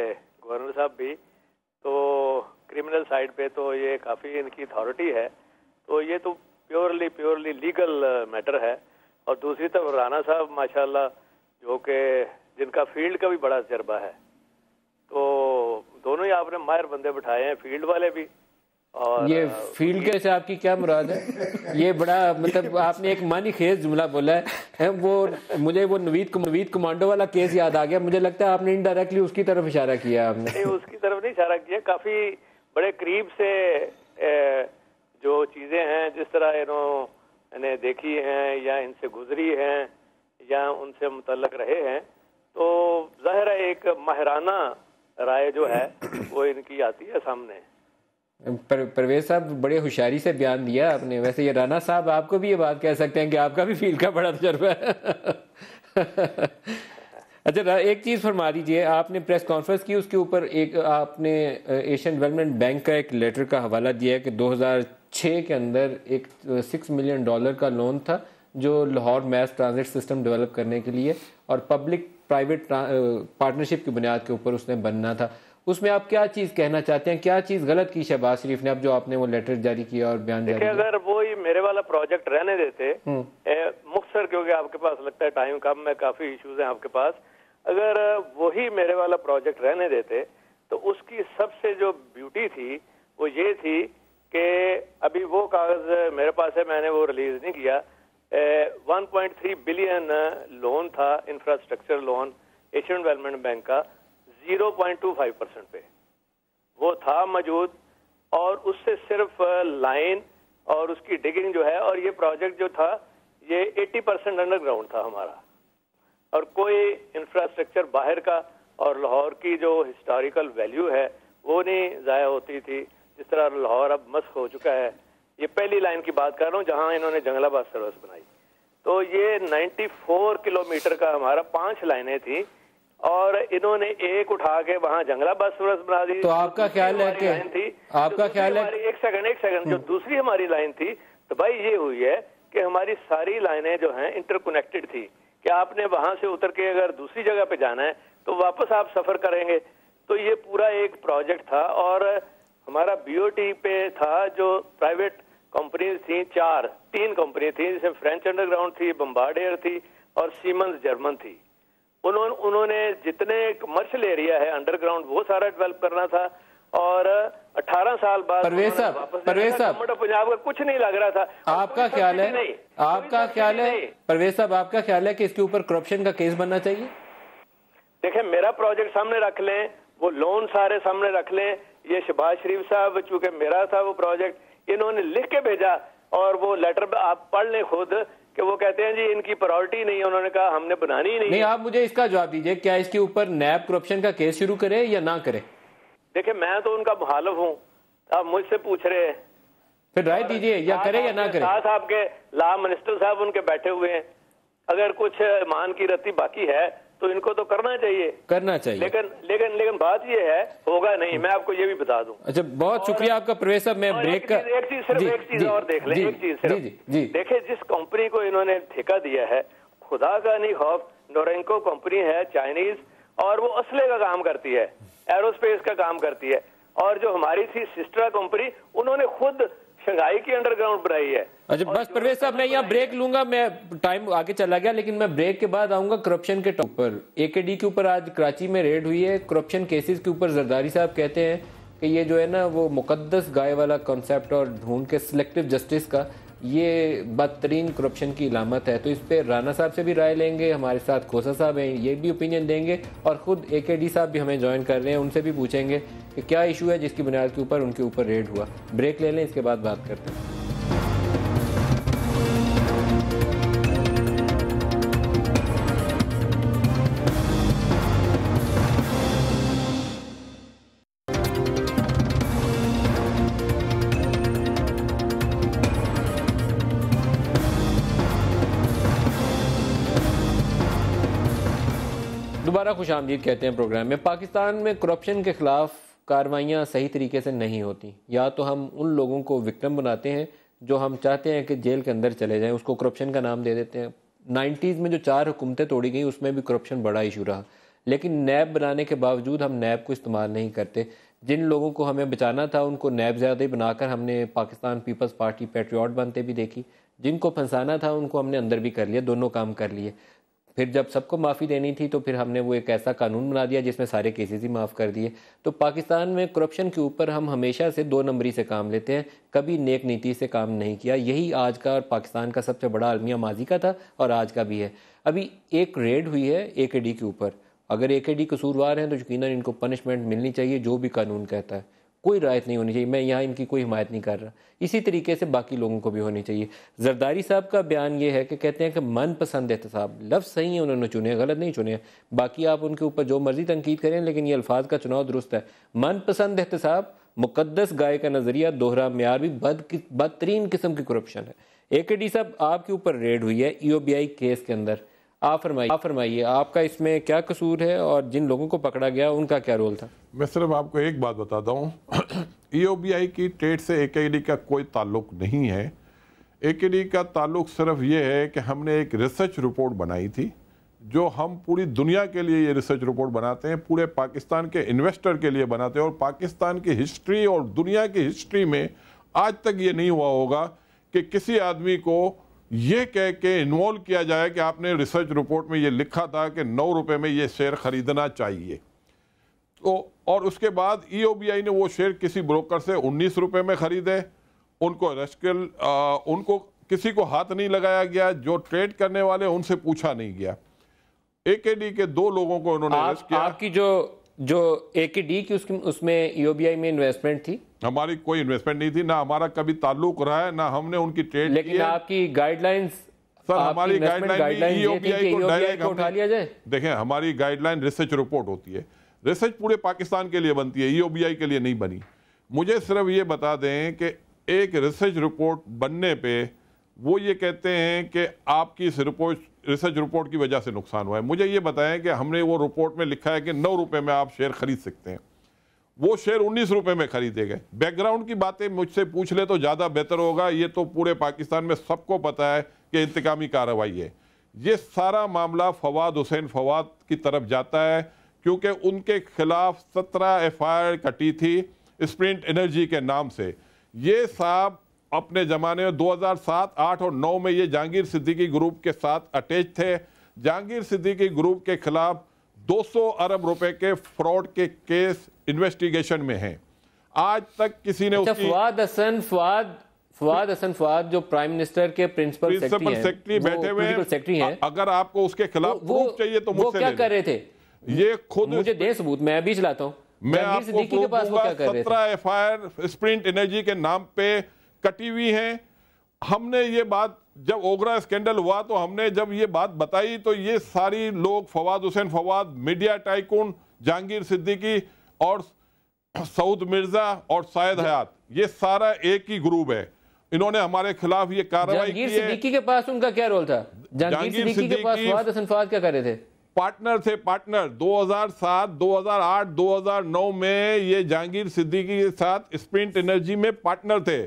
गवर्नर साहब भी तो क्रिमिनल साइड पे तो ये काफ़ी इनकी अथॉरिटी है तो ये तो प्योरली प्योरली लीगल मैटर है और दूसरी तरफ राणा साहब माशाल्लाह जो कि जिनका फील्ड का भी बड़ा तजर्बा है तो दोनों ही आपने माहिर बंदे बिठाए हैं फील्ड वाले भी और ये uh, फील्ड के से आपकी क्या मुराद है ये बड़ा मतलब आपने एक मानी खेज जुमला बोला है वो मुझे वो नवीद नवीद कमांडो वाला केस याद आ गया मुझे लगता है आपने इनडायरेक्टली उसकी तरफ इशारा किया आपने उसकी तरफ नहीं इशारा किया काफी बड़े करीब से ए, जो चीज़ें हैं जिस तरह इन्होंने देखी हैं या इनसे गुजरी हैं या उनसे मुतलक रहे हैं तो ज़ाहिर है एक माहराना राय जो है वो इनकी आती है सामने पर, परवेज साहब बड़े होशियारी से बयान दिया आपने वैसे ये राना साहब आपको भी ये बात कह सकते हैं कि आपका भी फील्ड का बड़ा तजर्बा है अच्छा एक चीज़ फरमा दीजिए आपने प्रेस कॉन्फ्रेंस की उसके ऊपर एक आपने एशियन डेवलपमेंट बैंक का एक लेटर का हवाला दिया है कि छः के अंदर एक सिक्स मिलियन डॉलर का लोन था जो Lahore mass transit system develop करने के लिए और पब्लिक प्राइवेट पार्टनरशिप की बुनियाद के ऊपर उसने बनना था उसमें आप क्या चीज़ कहना चाहते हैं क्या चीज़ गलत की शहबाज शरीफ ने अब जो आपने वो लेटर जारी किया और बयान जारी अगर वो ही मेरे वाला प्रोजेक्ट रहने देते हम्म। मुख्तर क्योंकि आपके पास लगता है टाइम कम में काफ़ी इश्यूज हैं आपके पास अगर वही मेरे वाला प्रोजेक्ट रहने देते तो उसकी सबसे जो ब्यूटी थी वो ये थी कि अभी वो कागज मेरे पास है मैंने वो रिलीज नहीं किया 1.3 बिलियन लोन था infrastructure loan Asian development bank का 0.25 परसेंट पे वो था मौजूद और उससे सिर्फ लाइन और उसकी डिगिंग जो है और ये प्रोजेक्ट जो था ये 80 परसेंट अंडरग्राउंड था हमारा और कोई इंफ्रास्ट्रक्चर बाहर का और लाहौर की जो हिस्टोरिकल वैल्यू है वो नहीं ज़ाया होती थी जिस तरह लाहौर अब मस्क हो चुका है ये पहली लाइन की बात कर रहा हूँ जहाँ इन्होंने जंगलाबाद सर्विस बनाई तो ये 94 किलोमीटर का हमारा पांच लाइनें थी और इन्होंने एक उठा के वहाँ जंगलाबाद सर्विस बना दी तो आपका ख्याल है कि लाइन थी आपका ख्याल है एक सेकंड एक सेकंड जो हम्म। दूसरी हमारी लाइन थी तो भाई ये हुई है कि हमारी सारी लाइनें जो हैं इंटरकनेक्टेड थी कि आपने वहां से उतर के अगर दूसरी जगह पे जाना है तो वापस आप सफर करेंगे तो ये पूरा एक प्रोजेक्ट था और हमारा बीओटी पे था जो प्राइवेट कंपनी थी चार तीन कंपनी थी जिसमें फ्रेंच अंडरग्राउंड थी एयर थी और सीमेंस जर्मन थी उन्होंने उन्होंने जितने कमर्शियल एरिया है अंडरग्राउंड वो सारा डेवलप करना था और 18 साल बाद परवेज पंजाब का कुछ नहीं लग रहा था आपका ख्याल है आपका ख्याल है परवेज साहब आपका ख्याल है कि इसके ऊपर करप्शन का केस बनना चाहिए देखिये मेरा प्रोजेक्ट सामने रख लें वो लोन सारे सामने रख लें ये शहबाज शरीफ साहब चूंकि मेरा था वो प्रोजेक्ट इन्होंने लिख के भेजा और वो लेटर आप पढ़ लें खुद कि वो कहते हैं जी इनकी प्रायोरिटी नहीं है उन्होंने कहा हमने बनानी ही नहीं नहीं आप मुझे इसका जवाब दीजिए क्या इसके ऊपर नैब करप्शन का केस शुरू करें या ना करें देखिए मैं तो उनका मुहालफ हूँ आप मुझसे पूछ रहे हैं फिर राय दीजिए या करें या ना करें साथ आपके ला मिनिस्टर साहब उनके बैठे हुए हैं अगर कुछ मान की रत्ती बाकी है तो इनको तो करना चाहिए करना चाहिए लेकिन लेकिन लेकिन बात यह है होगा नहीं मैं आपको ये भी बता दूं अच्छा बहुत शुक्रिया आपका प्रवेश मैं ब्रेक का एक चीज सिर्फ एक चीज और देख ले एक चीज सिर्फ देखिए जिस कंपनी को इन्होंने ठेका दिया है खुदा का नहीं खौफ नोरेंको कंपनी है चाइनीज और वो असले का काम करती है एरोस्पेस का काम करती है और जो हमारी थी सिस्ट्रा कंपनी उन्होंने खुद शंघाई की अंडरग्राउंड बनाई है अच्छा बस परवेज साहब मैं यहाँ ब्रेक लूंगा मैं टाइम आगे चला गया लेकिन मैं ब्रेक के बाद आऊंगा करप्शन के टॉप पर एकेडी के ऊपर आज कराची में रेड हुई है करप्शन केसेस के ऊपर जरदारी साहब कहते हैं कि ये जो है ना वो मुकदस गाय वाला कॉन्सेप्ट और ढूंढ के सिलेक्टिव जस्टिस का ये बदतरीन करप्शन की इलामत है तो इस पर राना साहब से भी राय लेंगे हमारे साथ खोसा साहब हैं ये भी ओपिनियन देंगे और ख़ुद ए के डी साहब भी हमें ज्वाइन कर रहे हैं उनसे भी पूछेंगे कि क्या इशू है जिसकी बुनियाद के ऊपर उनके ऊपर रेड हुआ ब्रेक ले लें इसके बाद बात करते हैं दोबारा खुश आमदीद कहते हैं प्रोग्राम में पाकिस्तान में करप्शन के ख़िलाफ़ कार्रवाइयाँ सही तरीके से नहीं होती या तो हम उन लोगों को विक्टम बनाते हैं जो हम चाहते हैं कि जेल के अंदर चले जाएं उसको करप्शन का नाम दे देते हैं नाइन्टीज़ में जो चार हुकूमतें तोड़ी गई उसमें भी करप्शन बड़ा इशू रहा लेकिन नैब बनाने के बावजूद हम नैब को इस्तेमाल नहीं करते जिन लोगों को हमें बचाना था उनको नैब ज़्यादा ही बनाकर हमने पाकिस्तान पीपल्स पार्टी पेट्रियाट बनते भी देखी जिनको फंसाना था उनको हमने अंदर भी कर लिया दोनों काम कर लिए फिर जब सबको माफ़ी देनी थी तो फिर हमने वो एक ऐसा कानून बना दिया जिसमें सारे केसेस ही माफ़ कर दिए तो पाकिस्तान में करप्शन के ऊपर हम हमेशा से दो नंबरी से काम लेते हैं कभी नेक नीति से काम नहीं किया यही आज का और पाकिस्तान का सबसे बड़ा अलमिया माजी का था और आज का भी है अभी एक रेड हुई है ए के डी के ऊपर अगर ए के डी कसूरवार हैं तो यकीन इनको पनिशमेंट मिलनी चाहिए जो भी कानून कहता है कोई रायत नहीं होनी चाहिए मैं यहाँ इनकी कोई हिमायत नहीं कर रहा इसी तरीके से बाकी लोगों को भी होनी चाहिए जरदारी साहब का बयान ये है कि कहते हैं कि मनपसंद एहतसाब लफ्ज़ सही है उन्होंने चुने गलत नहीं चुने बाकी आप उनके ऊपर जो मर्ज़ी तनकीद करें लेकिन ये अल्फाज का चुनाव दुरुस्त है मनपसंद एहतसाब मुकदस गाय का नज़रिया दोहरा मैार भी बद बदतरीन किस्म की करप्शन है ए के डी साहब आपके ऊपर रेड हुई है ई ओ बी आई केस के अंदर आप फरमाइए आप फरमाइए आपका इसमें क्या कसूर है और जिन लोगों को पकड़ा गया उनका क्या रोल था मैं सिर्फ आपको एक बात बताता हूँ आई e की ट्रेड से डी का कोई ताल्लुक नहीं है डी का ताल्लुक सिर्फ ये है कि हमने एक रिसर्च रिपोर्ट बनाई थी जो हम पूरी दुनिया के लिए ये रिसर्च रिपोर्ट बनाते हैं पूरे पाकिस्तान के इन्वेस्टर के लिए बनाते हैं और पाकिस्तान की हिस्ट्री और दुनिया की हिस्ट्री में आज तक ये नहीं हुआ होगा कि किसी आदमी को ये कह के इन्वॉल्व किया जाए कि आपने रिसर्च रिपोर्ट में ये लिखा था कि नौ रुपए में ये शेयर ख़रीदना चाहिए तो और उसके बाद ईओबीआई e ने वो शेयर किसी ब्रोकर से उन्नीस रुपये में ख़रीदे उनको रश्किल उनको किसी को हाथ नहीं लगाया गया जो ट्रेड करने वाले उनसे पूछा नहीं गया एकेडी के दो लोगों को उन्होंने आप, किया आपकी जो जो एकेडी की उसकी उसमें ईओबीआई e में इन्वेस्टमेंट थी हमारी कोई इन्वेस्टमेंट नहीं थी ना हमारा कभी ताल्लुक रहा है ना हमने उनकी ट्रेड लेकिन आपकी गाइडलाइंस सर हमारी गाइडलाइन ईओपीआई e को डायरेक्ट e उठा लिया जाए देखें हमारी गाइडलाइन रिसर्च रिपोर्ट होती है रिसर्च पूरे पाकिस्तान के लिए बनती है ईओबीआई e के लिए नहीं बनी मुझे सिर्फ ये बता दें कि एक रिसर्च रिपोर्ट बनने पे वो ये कहते हैं कि आपकी इस रिपोर्ट रिसर्च रिपोर्ट की वजह से नुकसान हुआ है मुझे ये बताएं कि हमने वो रिपोर्ट में लिखा है कि नौ रुपये में आप शेयर खरीद सकते हैं वो शेयर उन्नीस रुपए में खरीदे गए बैकग्राउंड की बातें मुझसे पूछ ले तो ज़्यादा बेहतर होगा ये तो पूरे पाकिस्तान में सबको पता है कि इंतकामी कार्रवाई है ये सारा मामला फवाद हुसैन फवाद की तरफ जाता है क्योंकि उनके खिलाफ सत्रह एफ कटी थी स्प्रिंट एनर्जी के नाम से ये साहब अपने ज़माने में सात आठ और नौ में ये जहांगीर सिद्दीकी ग्रुप के साथ अटैच थे जहांगीर सिद्दीकी ग्रुप के खिलाफ 200 अरब रुपए के फ्रॉड के केस इन्वेस्टिगेशन में है आज तक किसी ने अच्छा, फवाद हसन फवाद फवाद हसन फवाद जो प्राइम मिनिस्टर के प्रिंसिपल सेक्रेटरी बैठे हुए सेक्रेटरी हैं अगर आपको उसके खिलाफ प्रूफ चाहिए तो मुझसे क्या कर रहे थे ये खुद मुझे दे सबूत मैं अभी चलाता हूँ मैं आपको सत्रह F I R sprint energy के नाम पे कटी हुई है हमने ये बात जब ओगरा स्कैंडल हुआ तो हमने जब ये बात बताई तो ये सारी लोग फवाद हुसैन फवाद मीडिया टाइकून जहांगीर सिद्दीकी और सऊद मिर्जा और शायद हयात ये सारा एक ही ग्रुप है इन्होंने हमारे खिलाफ ये कार्रवाई की सिद्दीकी के पास उनका क्या रोल था जहांगीर के पास फवाद हसन फवाद क्या कर रहे थे पार्टनर थे पार्टनर 2007 2008 2009 में ये जहांगीर सिद्दीकी के साथ स्प्रिंट एनर्जी में पार्टनर थे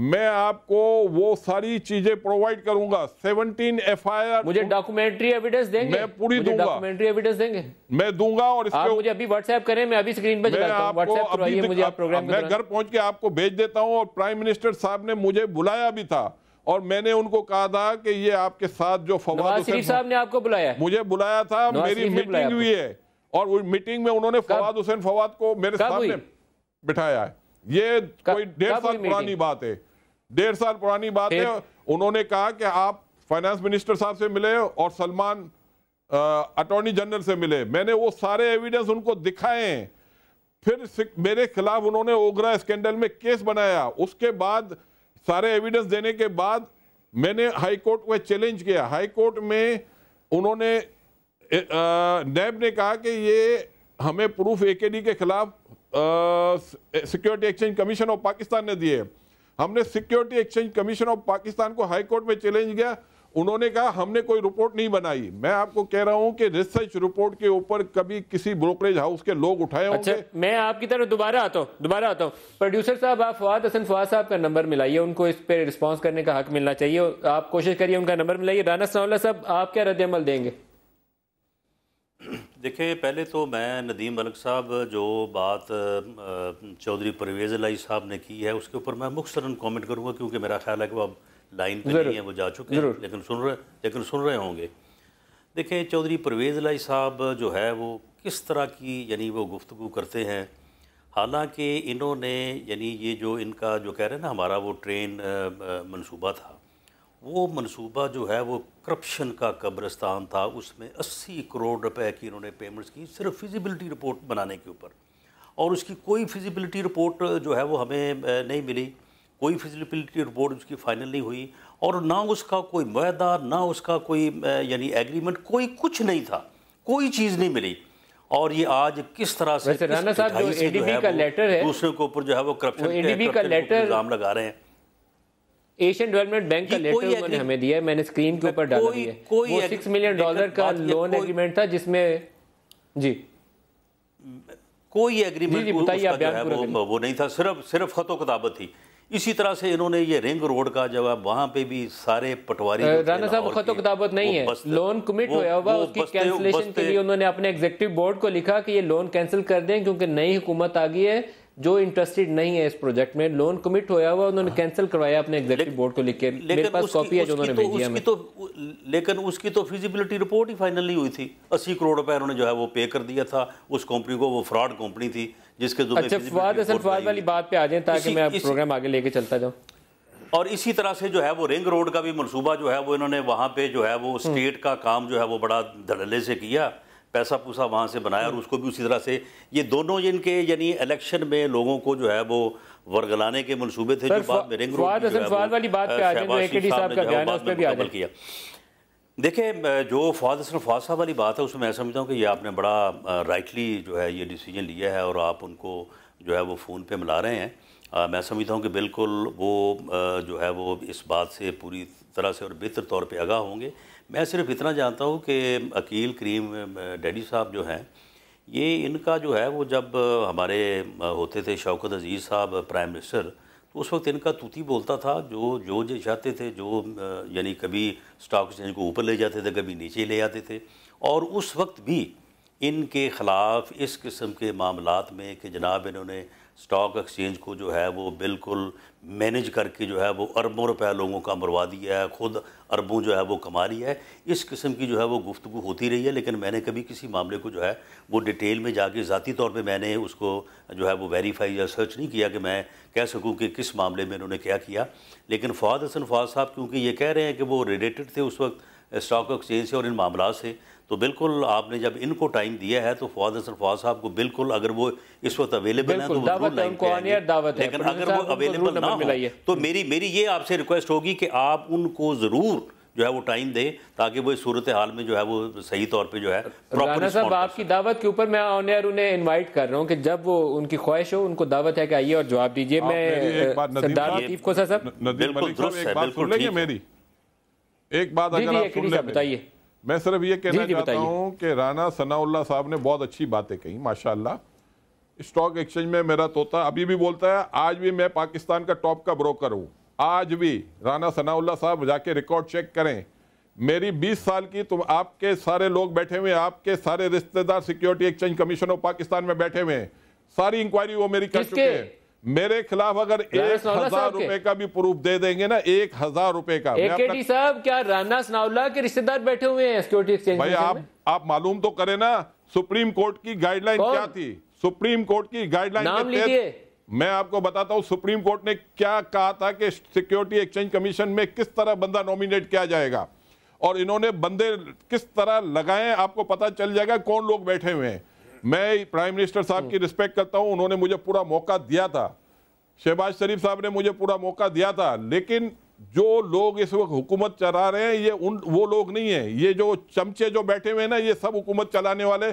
मैं आपको वो सारी चीजें प्रोवाइड करूंगा 17 एफआईआर मुझे डॉक्यूमेंट्री एविडेंस देंगे मैं पूरी दूंगा डॉक्यूमेंट्री एविडेंस देंगे मैं दूंगा और आप मुझे अभी व्हाट्सएप करें मैं अभी स्क्रीन पे मुझे आप प्रोग्राम मैं घर पहुंच के आपको भेज देता हूं और प्राइम मिनिस्टर साहब ने मुझे बुलाया भी था और मैंने उनको कहा था कि ये आपके साथ जो फवाद हुसैन साहब ने आपको बुलाया मुझे बुलाया था मेरी मीटिंग हुई है और मीटिंग में उन्होंने फवाद हुसैन फवाद को मेरे सामने बिठाया है ये कोई डेढ़ साल पुरानी बात है डेढ़ साल पुरानी बात है उन्होंने कहा कि आप फाइनेंस मिनिस्टर साहब से मिले और सलमान अटॉर्नी जनरल से मिले मैंने वो सारे एविडेंस उनको दिखाए हैं फिर मेरे खिलाफ उन्होंने ओगरा स्कैंडल में केस बनाया उसके बाद सारे एविडेंस देने के बाद मैंने हाई कोर्ट में चैलेंज किया हाई कोर्ट में उन्होंने नैब ने कहा कि ये हमें प्रूफ एकेडी के खिलाफ security exchange commission of Pakistan ने दिए हमने security exchange commission of Pakistan को हाई कोर्ट में चैलेंज किया उन्होंने कहा हमने कोई रिपोर्ट नहीं बनाई मैं आपको कह रहा हूं कि रिसर्च रिपोर्ट के ऊपर कभी किसी ब्रोकरेज हाउस के लोग उठाए अच्छा, मैं आपकी तरफ दोबारा आता हूं दोबारा आता हूं प्रोड्यूसर साहब आप फवाद हसन फवाद साहब का नंबर मिलाइए उनको इस पर रिस्पॉन्स करने का हक मिलना चाहिए आप कोशिश करिए उनका नंबर मिलाइए राना सनाउल्ला साहब आप क्या रद्द अमल देंगे देखिए पहले तो मैं नदीम मलिक साहब जो बात चौधरी परवेज़ लाई साहब ने की है उसके ऊपर मैं मुख्तरन कमेंट करूँगा क्योंकि मेरा ख्याल है कि वो अब लाइन पे नहीं है वो जा चुके हैं लेकिन सुन रहे लेकिन सुन रहे होंगे देखें चौधरी परवेज़ लाई साहब जो है वो किस तरह की यानी वो गुफ्तु करते हैं हालांकि इन्होंने यानी ये जो इनका जो कह रहे हैं ना हमारा वो ट्रेन मनसूबा था वो मनसूबा जो है वो करप्शन का कब्रस्तान था उसमें 80 करोड़ रुपए की इन्होंने पेमेंट्स की सिर्फ फिजिबिलिटी रिपोर्ट बनाने के ऊपर और उसकी कोई फिजिबिलिटी रिपोर्ट जो है वो हमें नहीं मिली कोई फिजिबिलिटी रिपोर्ट उसकी फाइनल नहीं हुई और ना उसका कोई माहा ना उसका कोई यानी एग्रीमेंट कोई कुछ नहीं था कोई चीज़ नहीं मिली और ये आज किस तरह से, किस साहब जो का लेटर है दूसरे के ऊपर जो है वो करप्शन का लेटर लगा रहे हैं एशियन डेवलपमेंट बैंक का लेटर उन्होंने हमें दिया है मैंने स्क्रीन के ऊपर डाला दिया कोई वो सिक्स मिलियन डॉलर का लोन एग्रीमेंट था जिसमें जी कोई एग्रीमेंट जी, बताइए वो, नहीं था सिर्फ सिर्फ खतो किताबत थी इसी तरह से इन्होंने ये रिंग रोड का जब वहाँ पे भी सारे पटवारी राणा साहब खतो किताबत नहीं है लोन कमिट हुआ हुआ उसकी कैंसिलेशन के लिए उन्होंने अपने एग्जीक्यूटिव बोर्ड को लिखा कि ये लोन कैंसिल कर दें क्योंकि नई हुकूमत आ गई है जो इंटरेस्टेड नहीं है इस प्रोजेक्ट में लोन कमिट होया हुआ उन्होंने कैंसिल हाँ। करवाया अपने एग्जीक्यूटिव बोर्ड को लेकर मेरे पास कॉपी है जो उन्होंने तो- भेजी है तो लेकिन उसकी तो फिजिबिलिटी रिपोर्ट ही फाइनल नहीं हुई थी अस्सी करोड़ रुपए उन्होंने जो है वो पे कर दिया था उस कंपनी को वो फ्रॉड कंपनी थी जिसके अच्छा फवाद असल फवाद वाली बात पे आ जाए ताकि मैं प्रोग्राम आगे लेके चलता जाऊँ और इसी तरह से जो है वो रिंग रोड का भी मनसूबा जो है वो इन्होंने वहाँ पे जो है वो स्टेट हम्म। का काम जो है वो बड़ा धड़ल्ले से किया पैसा पूसा वहाँ से बनाया और हाँ। उसको भी उसी तरह से ये दोनों जिनके यानी इलेक्शन में लोगों को जो है वो वर्गलाने के मनसूबे थे जो में देखिए जो फवाद हसन फवाद साहब वाली बात है उसमें मैं समझता हूँ कि ये आपने बड़ा राइटली जो है ये डिसीजन लिया है और आप उनको जो है वो फ़ोन पे मिला रहे हैं आ, मैं समझता हूँ कि बिल्कुल वो जो है वो इस बात से पूरी तरह से और बेहतर तौर पे आगाह होंगे मैं सिर्फ इतना जानता हूँ कि अकील करीम डैडी साहब जो हैं ये इनका जो है वो जब हमारे होते थे शौकत अजीज़ साहब प्राइम मिनिस्टर तो उस वक्त इनका तूती बोलता था जो जो जो चाहते थे जो यानी कभी स्टॉक एक्सचेंज को ऊपर ले जाते थे कभी नीचे ले आते थे और उस वक्त भी इनके ख़िलाफ़ इस किस्म के मामला में कि जनाब इन्होंने स्टॉक एक्सचेंज को जो है वो बिल्कुल मैनेज करके जो है वो अरबों रुपए लोगों का मरवा दिया है खुद अरबों जो है वो कमा रही है इस किस्म की जो है वो गुफ्तु होती रही है लेकिन मैंने कभी किसी मामले को जो है वो डिटेल में जाके ज़ाती तौर पे मैंने उसको जो है वो वेरीफाई या सर्च नहीं किया कि मैं कह सकूँ कि किस मामले में इन्होंने क्या किया लेकिन फवाद हसन फवाद साहब क्योंकि ये कह रहे हैं कि वो रिलेटेड थे उस वक्त स्टॉक एक्सचेंज से और इन मामला से तो बिल्कुल आपने जब इनको टाइम दिया है तो फवाद फवाद साहब को बिल्कुल अगर वो इस वक्त अवेलेबल तो है तो दावत है उनको दावत लेकिन अगर वो अवेलेबल ना हो तो मेरी मेरी ये आपसे रिक्वेस्ट होगी कि आप उनको ज़रूर जो है वो टाइम दें ताकि वो इस सूरत हाल में जो है वो सही तौर पे जो है साहब आपकी दावत के ऊपर मैं ऑन एयर उन्हें इनवाइट कर रहा हूँ कि जब वो उनकी ख्वाहिश हो उनको दावत है कि आइए और जवाब दीजिए मैं लतीफ बिल्कुल बिल्कुल मेरी एक बात अगर आप बताइए मैं सिर्फ ये कहना चाहता हूँ कि राना सनाउल्ला साहब ने बहुत अच्छी बातें कही माशाल्लाह स्टॉक एक्सचेंज में मेरा तोता अभी भी बोलता है आज भी मैं पाकिस्तान का टॉप का ब्रोकर हूँ आज भी राना सनाउल्ला साहब जाके रिकॉर्ड चेक करें मेरी 20 साल की तुम आपके सारे लोग बैठे हुए आपके सारे रिश्तेदार security exchange commission of Pakistan में बैठे हुए हैं सारी इंक्वायरी वो मेरी कर चुके हैं मेरे खिलाफ अगर एक हजार रुपए का भी प्रूफ दे देंगे ना एक हजार रुपए का एकेडी साहब क्या राना सनाउल्ला के रिश्तेदार बैठे हुए हैं सिक्योरिटी एक्सचेंज भाई आप आप मालूम तो करें ना सुप्रीम कोर्ट की गाइडलाइन क्या थी सुप्रीम कोर्ट की गाइडलाइन नाम लीजिए मैं आपको बताता हूँ सुप्रीम कोर्ट ने क्या कहा था कि सिक्योरिटी एक्सचेंज कमीशन में किस तरह बंदा नॉमिनेट किया जाएगा और इन्होंने बंदे किस तरह लगाए आपको पता चल जाएगा कौन लोग बैठे हुए हैं मैं प्राइम मिनिस्टर साहब की रिस्पेक्ट हम्म। करता हूं उन्होंने मुझे पूरा मौका दिया था शहबाज शरीफ साहब ने मुझे पूरा मौका दिया था लेकिन जो लोग इस वक्त हुकूमत चला रहे हैं ये उन वो लोग नहीं है ये जो चमचे जो बैठे हुए हैं ना ये सब हुकूमत चलाने वाले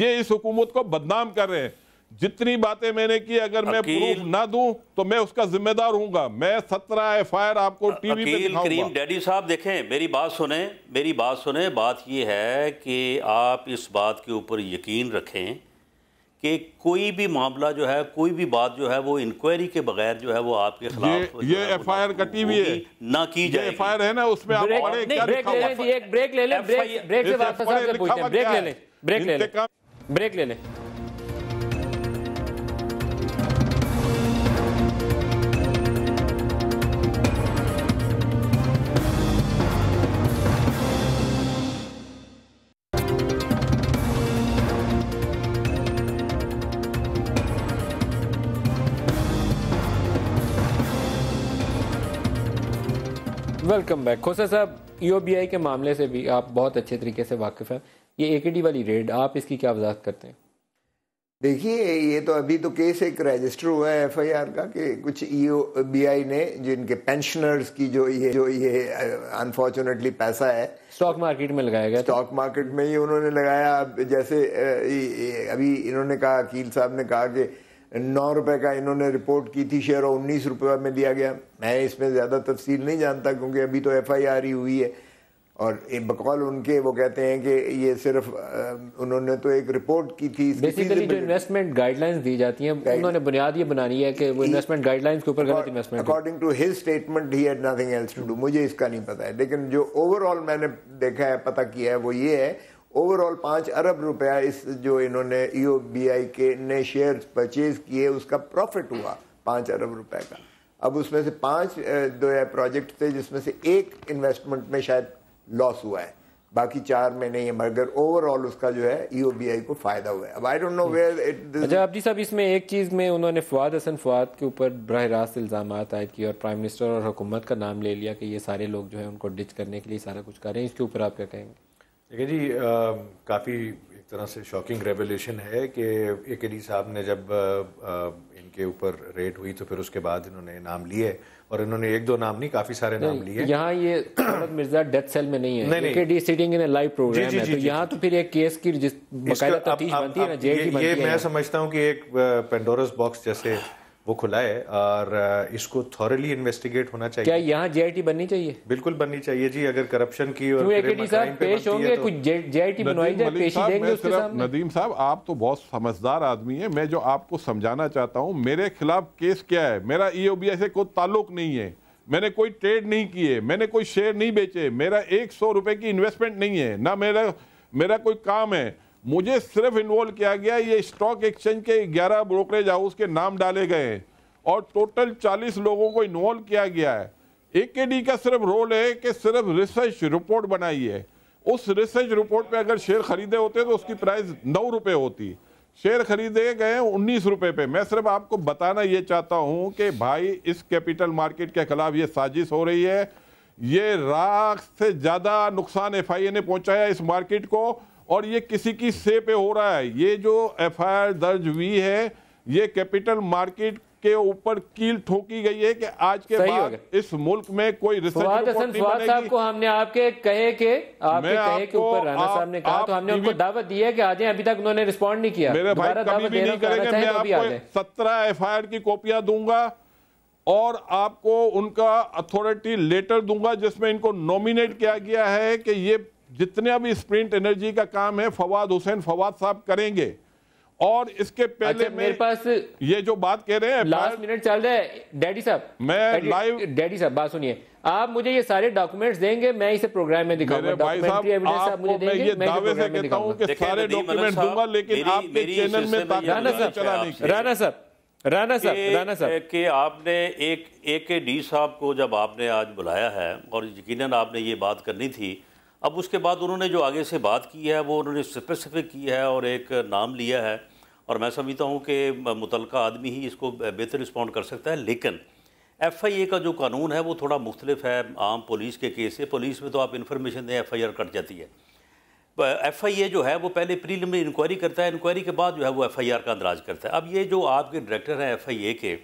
ये इस हुकूमत को बदनाम कर रहे हैं जितनी बातें मैंने की अगर मैं प्रूफ ना दूं तो मैं उसका जिम्मेदार हूंगा मैं सत्रह एफ आई आर आपको टीवी पे दिखाऊंगा डैडी साहब देखें मेरी बात सुने मेरी बात सुने बात यह है कि आप इस बात के ऊपर यकीन रखें कि कोई भी मामला जो है कोई भी बात जो है वो इंक्वायरी के बगैर जो है वो आपके खिलाफ ये एफ कटी हुई है ना की जाए एफ आई आर है ना उसमें आप पढ़े क्या लिखा ब्रेक ले लें ब्रेक से वापस ब्रेक ले लें ब्रेक ले लें ब्रेक ले लें वेलकम बैक खोसा साहब ईओबीआई के मामले से भी आप बहुत अच्छे तरीके से वाकिफ़ हैं ये एकेडी वाली रेड आप इसकी क्या वजात करते हैं देखिए ये तो अभी तो केस एक रजिस्टर हुआ है एफआईआर का कि कुछ ईओबीआई e ने जिनके पेंशनर्स की जो ये जो ये अनफॉर्चुनेटली पैसा है स्टॉक मार्केट में लगाया गया स्टॉक मार्केट में ही उन्होंने लगाया जैसे अभी इन्होंने कहा अकील साहब ने कहा कि नौ रुपए का इन्होंने रिपोर्ट की थी शेयर और उन्नीस रुपये में दिया गया मैं इसमें ज़्यादा तफसील नहीं जानता क्योंकि अभी तो एफ आई आर ही हुई है और बकौल उनके वो कहते हैं कि ये सिर्फ उन्होंने तो एक रिपोर्ट की थी बेसिकली जो इन्वेस्टमेंट गाइडलाइंस दी जाती हैं उन्होंने बुनियाद ये बनानी है कि वो इन्वेस्टमेंट गाइडलाइंस के ऊपर गलत investment according to his statement he had nothing else to do मुझे इसका नहीं पता है लेकिन जो ओवरऑल मैंने देखा है पता किया है वो ये है ओवरऑल पाँच अरब रुपया इस जो इन्होंने ई e के ने शेयर परचेज किए उसका प्रॉफिट हुआ पाँच अरब रुपये का अब उसमें से पाँच दो या प्रोजेक्ट थे जिसमें से एक इन्वेस्टमेंट में शायद लॉस हुआ है बाकी चार में नहीं है मगर ओवरऑल उसका जो है ईओबीआई e को फायदा हुआ है अब I don't know where it अच्छा जी साहब इसमें एक चीज़ में उन्होंने फवाद हसन फवाद के ऊपर बरह रास्त इल्ज़ाम आए किए और प्राइम मिनिस्टर और हुकूमत का नाम ले लिया कि ये सारे लोग जो है उनको डिच करने के लिए सारा कुछ कर रहे हैं इसके ऊपर आप क्या कहेंगे देखिए जी काफ़ी एक तरह से शॉकिंग रेवोल्यूशन है कि ए के डी साहब ने जब आ, इनके ऊपर रेट हुई तो फिर उसके बाद इन्होंने नाम लिए और इन्होंने एक दो नाम नहीं काफ़ी सारे नाम लिए यहाँ ये मिर्जा डेथ सेल में नहीं है नहीं, नहीं। The sitting in live program जी, जी, है तो यहाँ तो फिर एक केस की जिस बनती है ना जेल की बनती है मैं समझता हूँ कि एक पेंडोरस बॉक्स जैसे वो खुला है और इसको थॉरली इन्वेस्टिगेट होना चाहिए क्या यहाँ जे बननी चाहिए बिल्कुल बननी चाहिए जी अगर करप्शन की और पेश होंगे तो- कुछ नदीम साहब आप तो बहुत समझदार आदमी है मैं जो आपको समझाना चाहता हूँ मेरे खिलाफ केस क्या है मेरा ईओबीआई e से कोई ताल्लुक नहीं है मैंने कोई ट्रेड नहीं किए मैंने कोई शेयर नहीं बेचे मेरा एक सौ रुपए की इन्वेस्टमेंट नहीं है ना मेरा मेरा कोई काम है मुझे सिर्फ इन्वॉल्व किया गया ये स्टॉक एक्सचेंज के 11 ब्रोकरेज हाउस के नाम डाले गए हैं और टोटल 40 लोगों को इन्वॉल्व किया गया है ए का सिर्फ रोल है कि सिर्फ रिसर्च रिपोर्ट बनाई है उस रिसर्च रिपोर्ट में अगर शेयर खरीदे होते तो उसकी प्राइस नौ रुपये होती शेयर खरीदे गए उन्नीस रुपये पे मैं सिर्फ आपको बताना ये चाहता हूँ कि भाई इस कैपिटल मार्केट के खिलाफ ये साजिश हो रही है ये राख से ज़्यादा नुकसान एफ आई ए ने पहुँचाया इस मार्केट को और ये किसी की से पे हो रहा है ये जो एफआईआर दर्ज हुई है ये कैपिटल मार्केट के ऊपर कील ठोकी गई है कि आज के बाद इस मुल्क में कोई रिसर्च रिपोर्ट साहब को हमने आपके कहे के आपके कहे के ऊपर राणा साहब ने कहा तो हमने उनको दावत दी है कि आज अभी तक उन्होंने रिस्पॉन्ड नहीं किया मेरे भाई कभी भी नहीं करेंगे मैं तो आपको सत्रह एफ की कॉपियां दूंगा और आपको उनका अथॉरिटी लेटर दूंगा जिसमें इनको नॉमिनेट किया गया है कि ये जितने अभी स्प्रिंट एनर्जी का काम है फवाद हुसैन फवाद साहब करेंगे और इसके अच्छा, पहले अच्छा, मेरे पास ये जो बात कह रहे हैं लास्ट मिनट चल रहा है डैडी साहब मैं लाइव डैडी साहब बात सुनिए आप मुझे ये सारे डॉक्यूमेंट्स देंगे मैं इसे प्रोग्राम में दिखाऊंगा लेकिन आपके चैनल में साहब राणा साहब राणा साहब राणा साहब कि आपने एक ए के डी साहब को जब आपने आज बुलाया है और यकीनन आपने ये बात करनी थी अब उसके बाद उन्होंने जो आगे से बात की है वो उन्होंने स्पेसिफिक की है और एक नाम लिया है और मैं समझता हूँ कि मुतल आदमी ही इसको बेहतर रिस्पॉन्ड कर सकता है लेकिन एफ़ आई ए का जो कानून है वो थोड़ा मुख्तलिफ है आम पुलिस के केस से पुलिस में तो आप इन्फॉर्मेशन दें एफ़ आई आर कट जाती है एफ़ आई ए जो है वो पहले प्रीलिमिनरी इंक्वायरी करता है इंक्वायरी के बाद जो है वो एफ़ आई आर का अंदराज करता है अब ये जो आपके डायरेक्टर हैं एफ़ आई ए के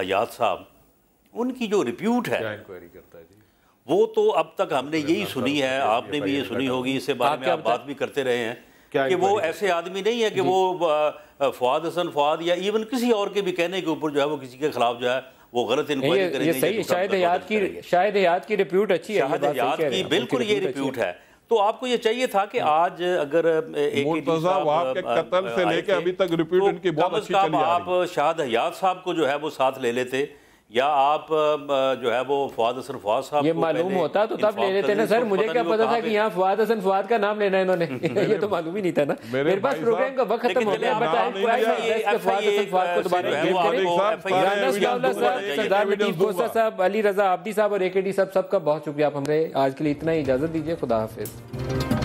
हयात साहब उनकी जो रिप्यूट है इंक्वायरी करता है वो तो अब तक हमने यही सुनी है आपने भी ये सुनी होगी तो इससे बाद में आप बात भी करते रहे हैं कि वो ऐसे आदमी नहीं है कि वो फवाद हसन फवाद या इवन किसी और के भी कहने के ऊपर जो है वो किसी के खिलाफ जो है वो गलत इंक्वायरी करेंगे सही शायद याद की शायद याद की रिप्यूट अच्छी है याद की बिल्कुल ये रिप्यूट है तो आपको ये चाहिए था कि आज अगर एक के कत्ल से लेके अभी तक तो इनकी बहुत अच्छी चली आप शाहद हयात साहब को जो है वो साथ ले लेते या आप जो है वो फवाद हसन फवाद साहब ये मालूम होता तो तब ले लेते ना सर मुझे क्या पता था कि यहाँ फवाद हसन फवाद का नाम लेना इन्होंने ये तो मालूम ही नहीं था ना मेरे पास प्रोग्राम का वक्त खत्म हो गया बताएं साहब अली रजा आबदी साहब और एके डी साहब सबका बहुत शुक्रिया आप हमारे आज के लिए इतना ही इजाजत दीजिए खुदा हाफिज़